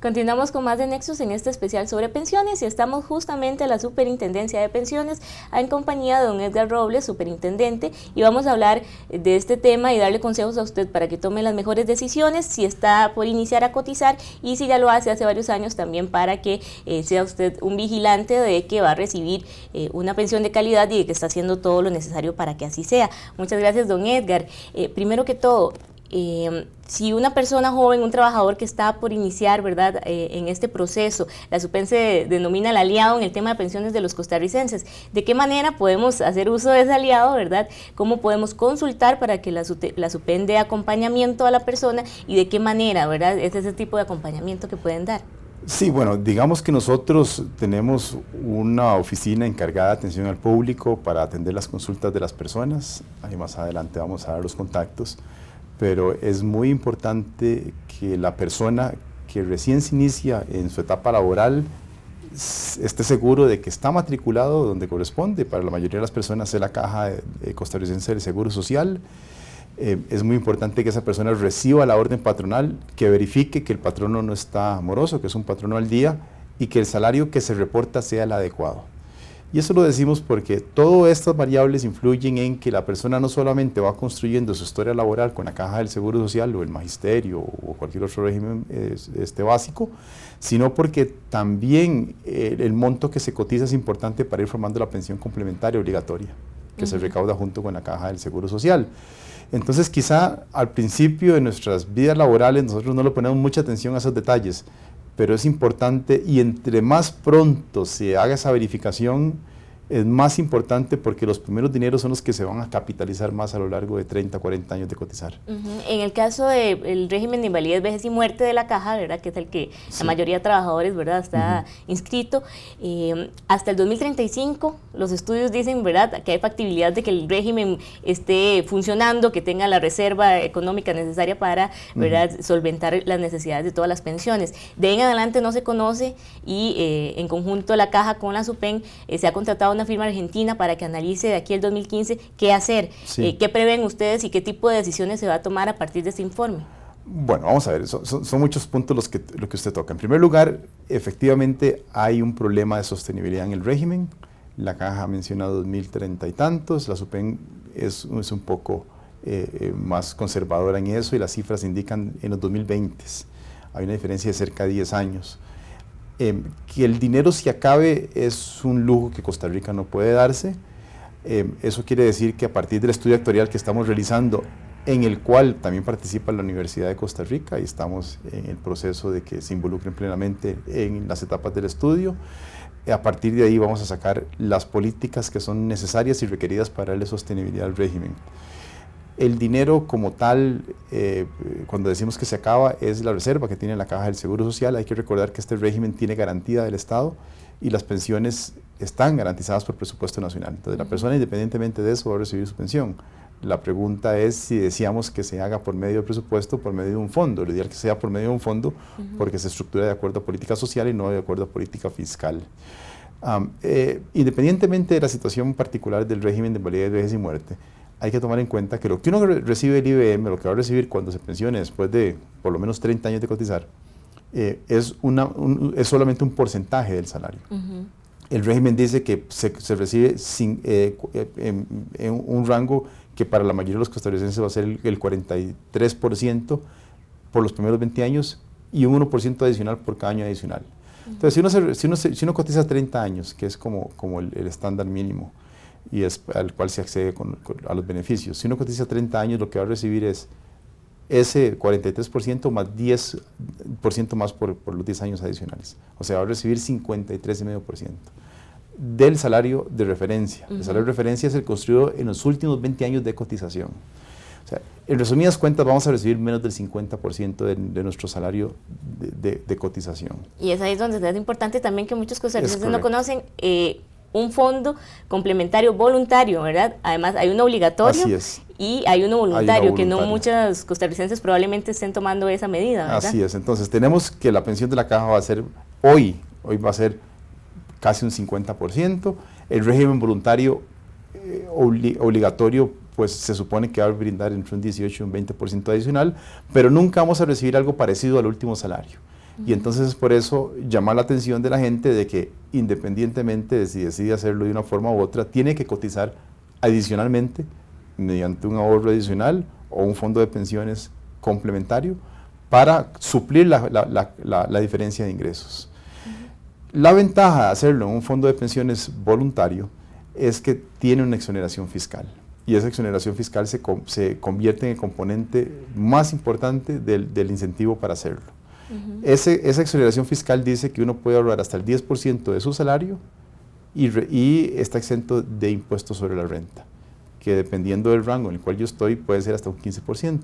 Continuamos con más de Nexus en este especial sobre pensiones y estamos justamente a la Superintendencia de Pensiones en compañía de don Edgar Robles, superintendente, y vamos a hablar de este tema y darle consejos a usted para que tome las mejores decisiones si está por iniciar a cotizar y si ya lo hace hace varios años también para que eh, sea usted un vigilante de que va a recibir eh, una pensión de calidad y de que está haciendo todo lo necesario para que así sea. Muchas gracias, don Edgar. Eh, primero que todo, Em, si una persona joven, un trabajador que está por iniciar, ¿verdad?, eh, en este proceso, la SUPEN se denomina el aliado en el tema de pensiones de los costarricenses. ¿De qué manera podemos hacer uso de ese aliado, ¿verdad? ¿Cómo podemos consultar para que la, la SUPEN dé acompañamiento a la persona y de qué manera, ¿verdad?, es ese tipo de acompañamiento que pueden dar. Sí, bueno, digamos que nosotros tenemos una oficina encargada de atención al público para atender las consultas de las personas. Ahí más adelante vamos a dar los contactos pero es muy importante que la persona que recién se inicia en su etapa laboral esté seguro de que está matriculado donde corresponde. Para la mayoría de las personas es la caja eh, costarricense del Seguro Social. Eh, es muy importante que esa persona reciba la orden patronal, que verifique que el patrono no está amoroso, que es un patrono al día y que el salario que se reporta sea el adecuado. Y eso lo decimos porque todas estas variables influyen en que la persona no solamente va construyendo su historia laboral con la caja del Seguro Social o el Magisterio o cualquier otro régimen este, básico, sino porque también eh, el, monto que se cotiza es importante para ir formando la pensión complementaria obligatoria que se recauda junto con la caja del Seguro Social. Entonces quizá al principio de nuestras vidas laborales nosotros no le ponemos mucha atención a esos detalles, pero es importante y entre más pronto se haga esa verificación, es más importante porque los primeros dineros son los que se van a capitalizar más a lo largo de 30, 40 años de cotizar. En el caso del régimen de invalidez, vejez y muerte de la caja, ¿verdad? que es el que la mayoría de trabajadores ¿verdad? está inscrito, eh, hasta el 2035 los estudios dicen ¿verdad? que hay factibilidad de que el régimen esté funcionando, que tenga la reserva económica necesaria para ¿verdad? solventar las necesidades de todas las pensiones. De ahí en adelante no se conoce y eh, en conjunto la caja con la SUPEN eh, se ha contratado firma argentina para que analice de aquí el 2015 qué hacer, eh, qué prevén ustedes y qué tipo de decisiones se va a tomar a partir de este informe. Bueno, vamos a ver, son, muchos puntos los que, lo que usted toca. En primer lugar, efectivamente hay un problema de sostenibilidad en el régimen. La caja menciona 2030 y tantos, la SUPEN es, es un poco eh, eh, más conservadora en eso y las cifras indican en los 2020. Hay una diferencia de cerca de 10 años. Em, que el dinero se acabe es un lujo que Costa Rica no puede darse. Em, eso quiere decir que a partir del estudio actuarial que estamos realizando, en el cual también participa la Universidad de Costa Rica y estamos en el proceso de que se involucren plenamente en las etapas del estudio, a partir de ahí vamos a sacar las políticas que son necesarias y requeridas para darle sostenibilidad al régimen. El dinero como tal, eh, cuando decimos que se acaba, es la reserva que tiene la caja del Seguro Social. Hay que recordar que este régimen tiene garantía del Estado y las pensiones están garantizadas por presupuesto nacional. Entonces, la persona independientemente de eso va a recibir su pensión. La pregunta es si decíamos que se haga por medio del presupuesto, por medio de un fondo. Lo ideal que sea por medio de un fondo, porque se estructura de acuerdo a política social y no de acuerdo a política fiscal. Eh, independientemente de la situación particular del régimen de invalidez, vejez y muerte, hay que tomar en cuenta que lo que uno recibe del IBM, lo que va a recibir cuando se pensione después de por lo menos 30 años de cotizar, eh, es, una, es solamente un porcentaje del salario. El régimen dice que se, recibe sin, eh, eh, en, un rango que para la mayoría de los costarricenses va a ser el, 43% por los primeros 20 años y un 1% adicional por cada año adicional. Entonces, si uno, si, uno si cotiza 30 años, que es como, como el estándar mínimo, y al cual se accede con, a los beneficios. Si uno cotiza 30 años, lo que va a recibir es ese 43% más 10% más por, por, los 10 años adicionales. O sea, va a recibir 53,5% del salario de referencia. El salario de referencia es el construido en los últimos 20 años de cotización. O sea, en resumidas cuentas, vamos a recibir menos del 50% de, de, nuestro salario de, cotización. Y es ahí donde es importante también que muchos costarricenses no conocen. Eh, un fondo complementario voluntario, ¿verdad? Además, hay uno obligatorio y hay uno voluntario, que no muchas costarricenses probablemente estén tomando esa medida. ¿verdad? Así es, entonces tenemos que la pensión de la caja va a ser hoy, hoy va a ser casi un 50%, el régimen voluntario eh, obligatorio pues se supone que va a brindar entre un 18 y un 20% adicional, pero nunca vamos a recibir algo parecido al último salario. Y entonces por eso llama la atención de la gente de que independientemente de si decide hacerlo de una forma u otra, tiene que cotizar adicionalmente mediante un ahorro adicional o un fondo de pensiones complementario para suplir la, diferencia de ingresos. La ventaja de hacerlo en un fondo de pensiones voluntario es que tiene una exoneración fiscal y esa exoneración fiscal se, se convierte en el componente más importante del incentivo para hacerlo esa exoneración fiscal dice que uno puede ahorrar hasta el 10% de su salario y, está exento de impuestos sobre la renta, que dependiendo del rango en el cual yo estoy puede ser hasta un 15%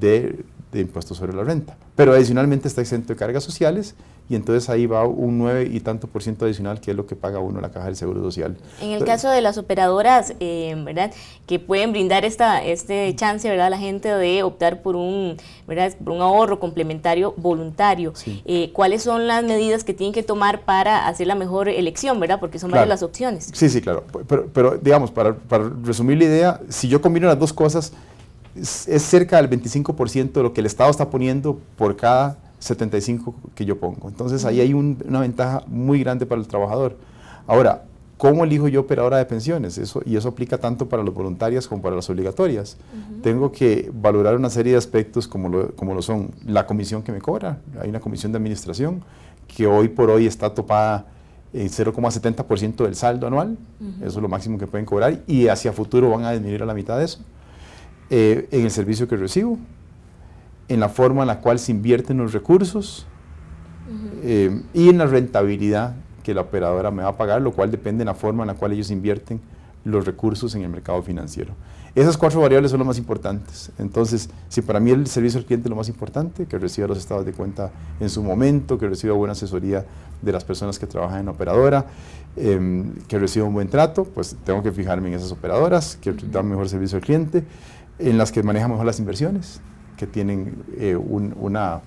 de de impuestos sobre la renta. Pero adicionalmente está exento de cargas sociales y entonces ahí va un 9 y tanto por ciento adicional que es lo que paga uno la caja del Seguro Social. En el caso de las operadoras, eh, ¿verdad? Que pueden brindar esta este chance, ¿verdad? A la gente de optar por un, ¿verdad? Por un ahorro complementario voluntario. Eh, ¿Cuáles son las medidas que tienen que tomar para hacer la mejor elección, ¿verdad? Porque son varias las opciones. Sí, sí, claro. Pero, pero digamos, para, para resumir la idea, si yo combino las dos cosas, es, cerca del 25% de lo que el Estado está poniendo por cada 75 que yo pongo. Entonces ahí hay una ventaja muy grande para el trabajador. Ahora, ¿cómo elijo yo operadora de pensiones? Eso, y eso aplica tanto para las voluntarias como para las obligatorias. Tengo que valorar una serie de aspectos como lo, como lo son la comisión que me cobra. Hay una comisión de administración que hoy por hoy está topada en 0,70% del saldo anual. Eso es lo máximo que pueden cobrar y hacia futuro van a disminuir a la mitad de eso. Eh, en el servicio que recibo, en la forma en la cual se invierten los recursos eh, y en la rentabilidad que la operadora me va a pagar, lo cual depende de la forma en la cual ellos invierten los recursos en el mercado financiero. Esas cuatro variables son las más importantes. Entonces, si para mí el servicio al cliente es lo más importante, que reciba los estados de cuenta en su momento, que reciba buena asesoría de las personas que trabajan en la operadora, em, que reciba un buen trato, pues tengo que fijarme en esas operadoras, que dan mejor servicio al cliente en las que manejan las inversiones, que tienen eh, una,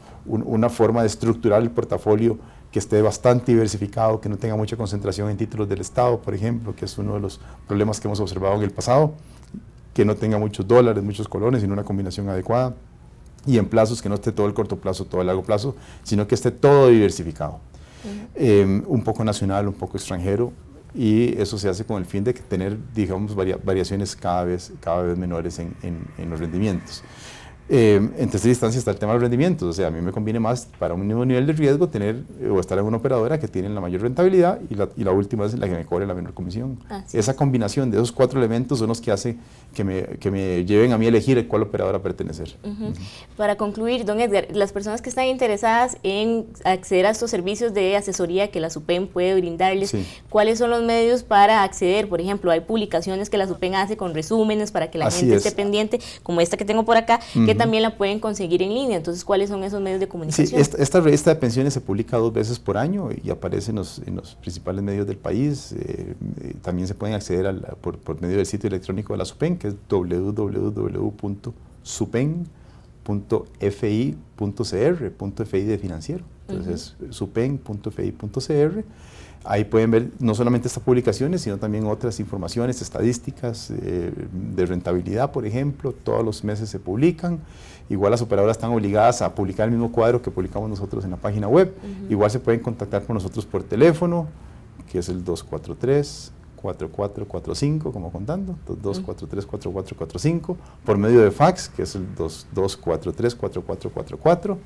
forma de estructurar el portafolio que esté bastante diversificado, que no tenga mucha concentración en títulos del Estado, por ejemplo, que es uno de los problemas que hemos observado en el pasado, que no tenga muchos dólares, muchos colones, sino una combinación adecuada, y en plazos que no esté todo el corto plazo, todo el largo plazo, sino que esté todo diversificado. Em, un poco nacional, un poco extranjero, y eso se hace con el fin de tener, digamos, variaciones cada vez, cada vez menores en los rendimientos. Eh, en tercera distancia está el tema de rendimiento. o sea, a mí me conviene más para un mismo nivel de riesgo tener eh, o estar en una operadora que tiene la mayor rentabilidad y la, última es la que me cobre la menor comisión. Ah, Esa combinación de esos cuatro elementos son los que hace que me, lleven a mí a elegir cuál operadora pertenecer. Para concluir, don Edgar, las personas que están interesadas en acceder a estos servicios de asesoría que la SUPEN puede brindarles, ¿cuáles son los medios para acceder? Por ejemplo, hay publicaciones que la SUPEN hace con resúmenes para que la gente esté pendiente, como esta que tengo por acá, también la pueden conseguir en línea. Entonces, ¿cuáles son esos medios de comunicación? esta, revista de pensiones se publica dos veces por año y aparece en los, principales medios del país. Eh, eh, también se pueden acceder a por, medio del sitio electrónico de la SUPEN, que es www.supen.fi.cr.fi de financiero. Entonces, es supen.fi.cr Ahí pueden ver no solamente estas publicaciones, sino también otras informaciones, estadísticas eh, de rentabilidad, por ejemplo. Todos los meses se publican. Igual las operadoras están obligadas a publicar el mismo cuadro que publicamos nosotros en la página web. Igual se pueden contactar con nosotros por teléfono, que es el 243. 4445, como contando, 243-4445, por medio de fax, que es el 243 4444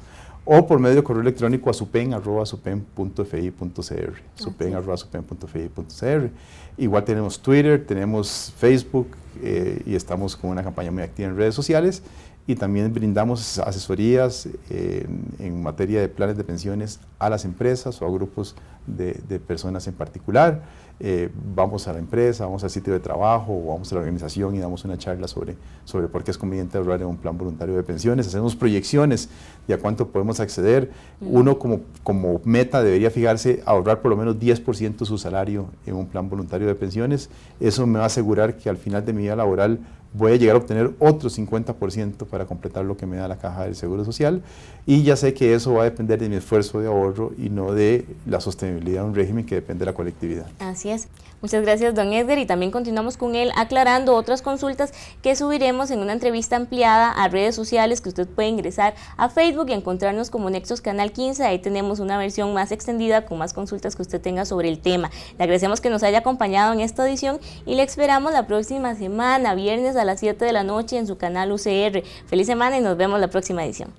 o por medio de correo electrónico a supen.supen.fi.cr. Supen.supen.fi.cr. Igual tenemos Twitter, tenemos Facebook eh, y estamos con una campaña muy activa en redes sociales y también brindamos asesorías eh, en materia de planes de pensiones a las empresas o a grupos de, personas en particular. Eh, vamos a la empresa, vamos al sitio de trabajo o vamos a la organización y damos una charla sobre, sobre por qué es conveniente ahorrar en un plan voluntario de pensiones, hacemos proyecciones de a cuánto podemos acceder. Mm. Uno como, como meta debería fijarse ahorrar por lo menos 10% de su salario en un plan voluntario de pensiones. Eso me va a asegurar que al final de mi vida laboral voy a llegar a obtener otro 50% para completar lo que me da la caja del Seguro Social y ya sé que eso va a depender de mi esfuerzo de ahorro y no de la sostenibilidad de un régimen que depende de la colectividad. Así es. Muchas gracias, don Edgar, y también continuamos con él aclarando otras consultas que subiremos en una entrevista ampliada a redes sociales que usted puede ingresar a Facebook y encontrarnos como Nexos Canal 15. Ahí tenemos una versión más extendida con más consultas que usted tenga sobre el tema. Le agradecemos que nos haya acompañado en esta edición y le esperamos la próxima semana, viernes a las 7 de la noche en su canal UCR. Feliz semana y nos vemos la próxima edición.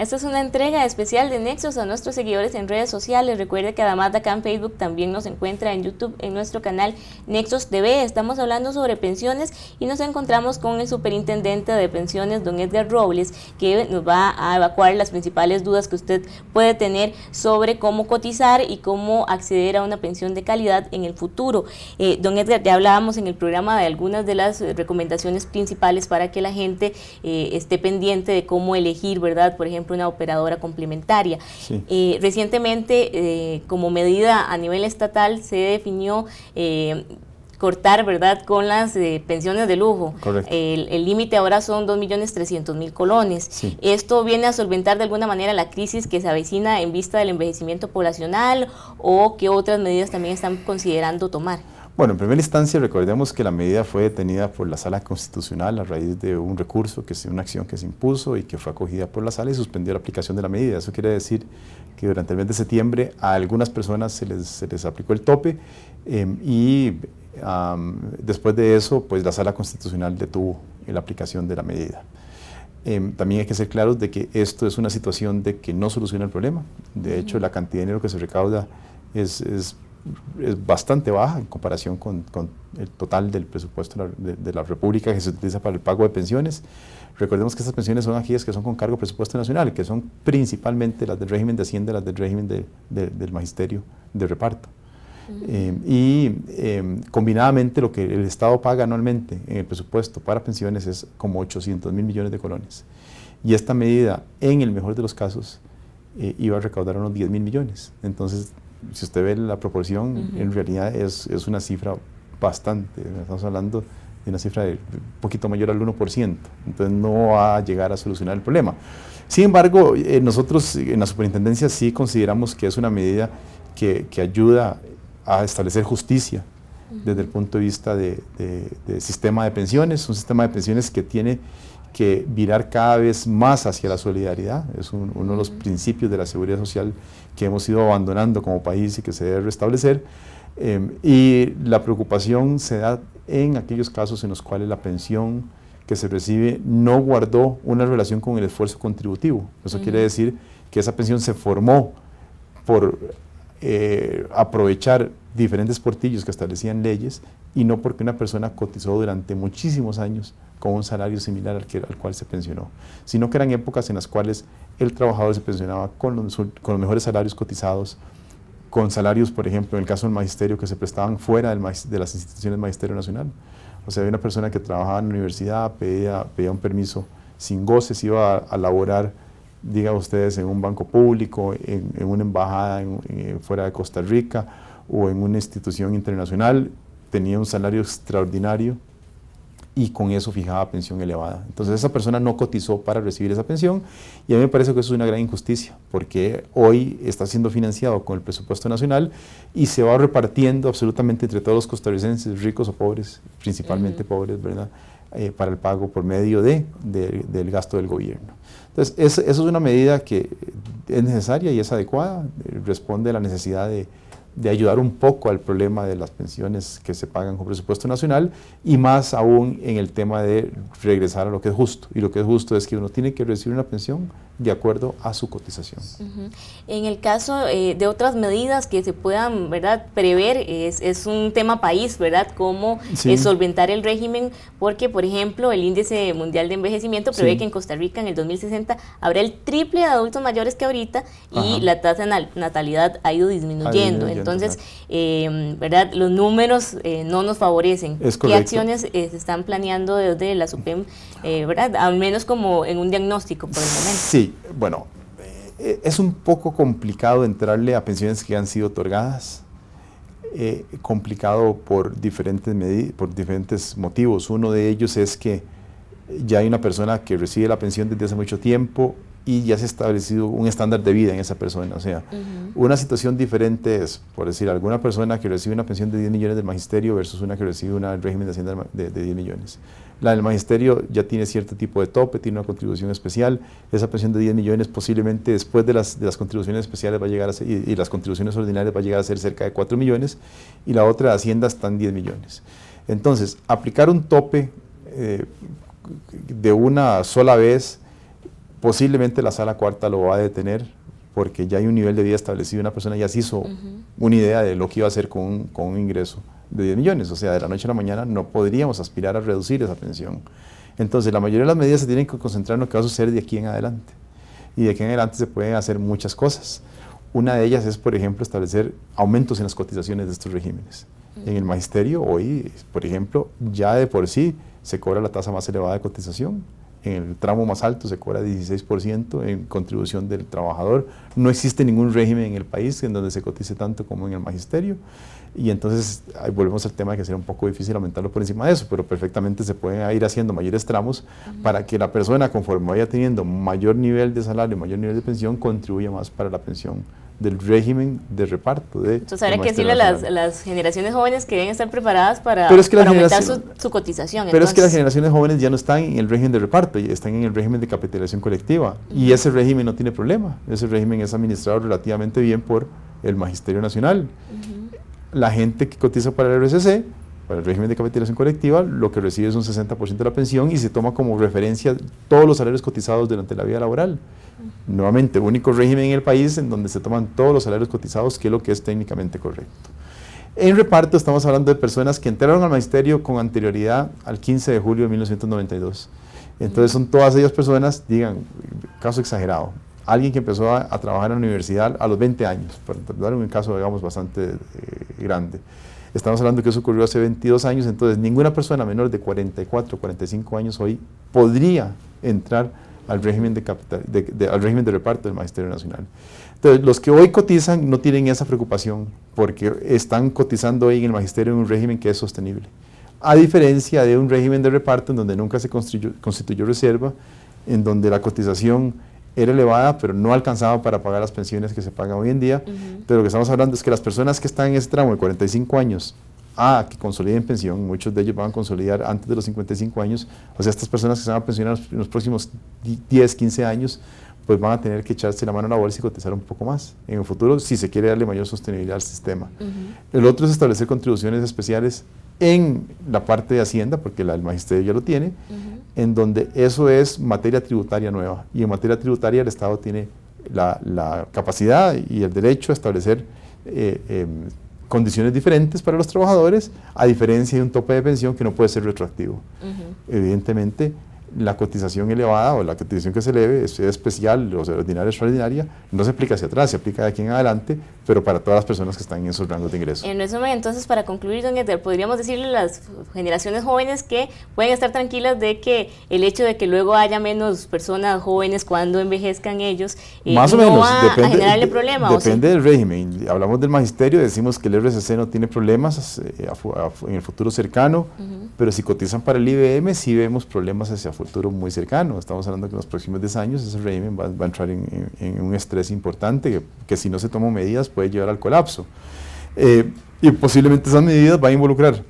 Esta es una entrega especial de Nexos a nuestros seguidores en redes sociales. Recuerde que además de acá en Facebook también nos encuentra en YouTube en nuestro canal Nexos TV. Estamos hablando sobre pensiones y nos encontramos con el superintendente de pensiones, don Edgar Robles, que nos va a evacuar las principales dudas que usted puede tener sobre cómo cotizar y cómo acceder a una pensión de calidad en el futuro. Eh, don Edgar, ya hablábamos en el programa de algunas de las recomendaciones principales para que la gente eh, esté pendiente de cómo elegir, ¿verdad? Por ejemplo, una operadora complementaria. Eh, recientemente, eh, como medida a nivel estatal, se definió eh, cortar, ¿verdad?, con las pensiones de lujo. El límite ahora son 2.300.000 colones. Esto viene a solventar de alguna manera la crisis que se avecina en vista del envejecimiento poblacional o que otras medidas también están considerando tomar. Bueno, en primera instancia recordemos que la medida fue detenida por la Sala Constitucional a raíz de un recurso, que es una acción que se impuso y que fue acogida por la Sala y suspendió la aplicación de la medida. Eso quiere decir que durante el mes de septiembre a algunas personas se les, se les aplicó el tope em, y después de eso, pues la Sala Constitucional detuvo la aplicación de la medida. Em, también hay que ser claros de que esto es una situación de que no soluciona el problema. De hecho, la cantidad de dinero que se recauda es es bastante baja en comparación con, el total del presupuesto de, la, República que se utiliza para el pago de pensiones. Recordemos que estas pensiones son aquellas que son con cargo presupuesto nacional, que son principalmente las del régimen de Hacienda, las del régimen del magisterio de reparto. Eh, y eh, combinadamente lo que el Estado paga anualmente en el presupuesto para pensiones es como 800 mil millones de colones. Y esta medida, en el mejor de los casos, eh, iba a recaudar unos 10 mil millones. Entonces, si usted ve la proporción, en realidad es, una cifra bastante, estamos hablando de una cifra de un poquito mayor al 1%, entonces no va a llegar a solucionar el problema. Sin embargo, eh, nosotros en la superintendencia sí consideramos que es una medida que, ayuda a establecer justicia desde el punto de vista del sistema de pensiones, un sistema de pensiones que tiene que virar cada vez más hacia la solidaridad. Es uno de los principios de la seguridad social que hemos ido abandonando como país y que se debe restablecer. Em, y la preocupación se da en aquellos casos en los cuales la pensión que se recibe no guardó una relación con el esfuerzo contributivo. Eso quiere decir que esa pensión se formó por eh, aprovechar diferentes portillos que establecían leyes y no porque una persona cotizó durante muchísimos años con un salario similar al, que, al cual se pensionó, sino que eran épocas en las cuales el trabajador se pensionaba con los, mejores salarios cotizados, con salarios, por ejemplo, en el caso del magisterio, que se prestaban fuera de las instituciones del magisterio nacional. O sea, había una persona que trabajaba en la universidad, pedía, un permiso sin goces, iba a laborar diga ustedes, en un banco público, en, una embajada eh, fuera de Costa Rica o en una institución internacional, tenía un salario extraordinario y con eso fijaba pensión elevada. Entonces esa persona no cotizó para recibir esa pensión y a mí me parece que eso es una gran injusticia porque hoy está siendo financiado con el presupuesto nacional y se va repartiendo absolutamente entre todos los costarricenses, ricos o pobres, principalmente pobres, ¿verdad? Eh, para el pago por medio de, del gasto del gobierno. Entonces, eso, es una medida que es necesaria y es adecuada, responde a la necesidad de, de ayudar un poco al problema de las pensiones que se pagan con presupuesto nacional y más aún en el tema de regresar a lo que es justo. Y lo que es justo es que uno tiene que recibir una pensión de acuerdo a su cotización. En el caso eh, de otras medidas que se puedan ¿verdad? prever, es, un tema país, ¿verdad? Cómo eh, solventar el régimen, porque por ejemplo el índice mundial de envejecimiento prevé que en Costa Rica en el 2060 habrá el triple de adultos mayores que ahorita y la tasa de natalidad ha ido disminuyendo. Entonces, em, ¿verdad? Los números eh, no nos favorecen. ¿Qué acciones se están planeando desde la SUPEM? Eh, ¿verdad? Al menos como en un diagnóstico por el momento. Sí, bueno, eh, es un poco complicado entrarle a pensiones que han sido otorgadas. Eh, complicado por diferentes, por diferentes motivos. Uno de ellos es que ya hay una persona que recibe la pensión desde hace mucho tiempo, y ya se ha establecido un estándar de vida en esa persona. O sea, una situación diferente es, por decir, alguna persona que recibe una pensión de 10 millones del magisterio versus una que recibe un régimen de hacienda de, 10 millones. La del magisterio ya tiene cierto tipo de tope, tiene una contribución especial. Esa pensión de 10 millones posiblemente después de las, de las contribuciones especiales va a llegar a ser, y, las contribuciones ordinarias va a llegar a ser cerca de 4 millones y la otra de hacienda están 10 millones. Entonces, aplicar un tope eh, de una sola vez posiblemente la sala cuarta lo va a detener porque ya hay un nivel de vida establecido, una persona ya se hizo una idea de lo que iba a hacer con un, con un ingreso de 10 millones, o sea, de la noche a la mañana no podríamos aspirar a reducir esa pensión. Entonces, la mayoría de las medidas se tienen que concentrar en lo que va a suceder de aquí en adelante. Y de aquí en adelante se pueden hacer muchas cosas. Una de ellas es, por ejemplo, establecer aumentos en las cotizaciones de estos regímenes. En el magisterio, hoy, por ejemplo, ya de por sí se cobra la tasa más elevada de cotización, en el tramo más alto se cobra 16% en contribución del trabajador. No existe ningún régimen en el país en donde se cotice tanto como en el magisterio. Y entonces ahí volvemos al tema de que será un poco difícil aumentarlo por encima de eso, pero perfectamente se pueden ir haciendo mayores tramos para que la persona, conforme vaya teniendo mayor nivel de salario, mayor nivel de pensión, contribuya más para la pensión del régimen de reparto. De, Entonces habría que decirle a las, generaciones jóvenes que deben estar preparadas para, aumentar su, cotización. Pero es que las generaciones jóvenes ya no están en el régimen de reparto, están en el régimen de capitalización colectiva. Y ese régimen no tiene problema. Ese régimen es administrado relativamente bien por el Magisterio Nacional. La gente que cotiza para el RCC para el régimen de capitalización colectiva, lo que recibe es un 60% de la pensión y se toma como referencia todos los salarios cotizados durante la vida laboral. Nuevamente, único régimen en el país en donde se toman todos los salarios cotizados, que es lo que es técnicamente correcto. En reparto estamos hablando de personas que entraron al ministerio con anterioridad al 15 de julio de 1992. Entonces son todas ellas personas, digan, caso exagerado, alguien que empezó a, trabajar en la universidad a los 20 años, para dar un caso, digamos, bastante eh, grande. Estamos hablando de que eso ocurrió hace 22 años, entonces ninguna persona menor de 44, 45 años hoy podría entrar al régimen de, al régimen de reparto del Magisterio Nacional. Entonces, los que hoy cotizan no tienen esa preocupación porque están cotizando hoy en el Magisterio en un régimen que es sostenible. A diferencia de un régimen de reparto en donde nunca se constituyó reserva, en donde la cotización era elevada, pero no alcanzaba para pagar las pensiones que se pagan hoy en día. Pero lo que estamos hablando es que las personas que están en ese tramo de 45 años a que consoliden pensión, muchos de ellos van a consolidar antes de los 55 años, o sea, estas personas que se van a pensionar en los próximos 10, 15 años, pues van a tener que echarse la mano a la bolsa y cotizar un poco más en el futuro si se quiere darle mayor sostenibilidad al sistema. El otro es establecer contribuciones especiales en la parte de Hacienda, porque la, el magisterio ya lo tiene, en donde eso es materia tributaria nueva. Y en materia tributaria el Estado tiene la, capacidad y el derecho a establecer eh, em, condiciones diferentes para los trabajadores, a diferencia de un tope de pensión que no puede ser retroactivo. Evidentemente, la cotización elevada o la cotización que se eleve, es especial o sea, ordinaria extraordinaria, no se aplica hacia atrás, se aplica de aquí en adelante, pero para todas las personas que están en esos rangos de ingreso. En resumen, entonces, para concluir, don Edgar, podríamos decirle a las generaciones jóvenes que pueden estar tranquilas de que el hecho de que luego haya menos personas jóvenes cuando envejezcan ellos, eh, no va a generarle problemas. Depende del régimen. Hablamos del magisterio, decimos que el RCC no tiene problemas eh, en el futuro cercano, pero si cotizan para el IBM sí vemos problemas hacia afuera futuro muy cercano. Estamos hablando que en los próximos 10 años ese régimen va, a entrar en, un estrés importante que, si no se toman medidas puede llevar al colapso. Eh, y posiblemente esas medidas van a involucrar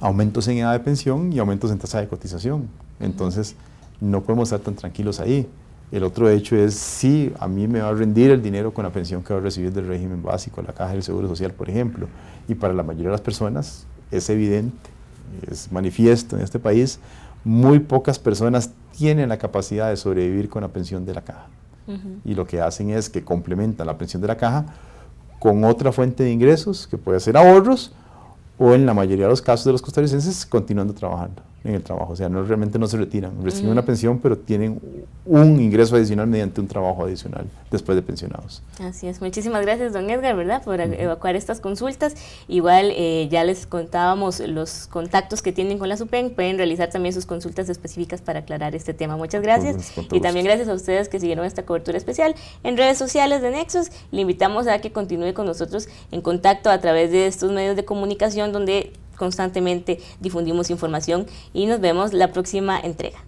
aumentos en edad de pensión y aumentos en tasa de cotización. Entonces, no podemos estar tan tranquilos ahí. El otro hecho es si a mí me va a rendir el dinero con la pensión que va a recibir del régimen básico, la caja del Seguro Social, por ejemplo. Y para la mayoría de las personas es evidente, es manifiesto en este país muy pocas personas tienen la capacidad de sobrevivir con la pensión de la caja. Y lo que hacen es que complementan la pensión de la caja con otra fuente de ingresos, que puede ser ahorros, o en la mayoría de los casos de los costarricenses, continuando trabajando en el trabajo. O sea, no, realmente no se retiran. Reciben una mm. pensión, pero tienen un ingreso adicional mediante un trabajo adicional después de pensionados. Así es. Muchísimas gracias, don Edgar, ¿verdad?, por evacuar estas consultas. Igual eh, ya les contábamos los contactos que tienen con la SUPEN. Pueden realizar también sus consultas específicas para aclarar este tema. Muchas gracias. y también gracias a ustedes que siguieron esta cobertura especial en redes sociales de Nexus. Le invitamos a que continúe con nosotros en contacto a través de estos medios de comunicación donde constantemente difundimos información y nos vemos la próxima entrega.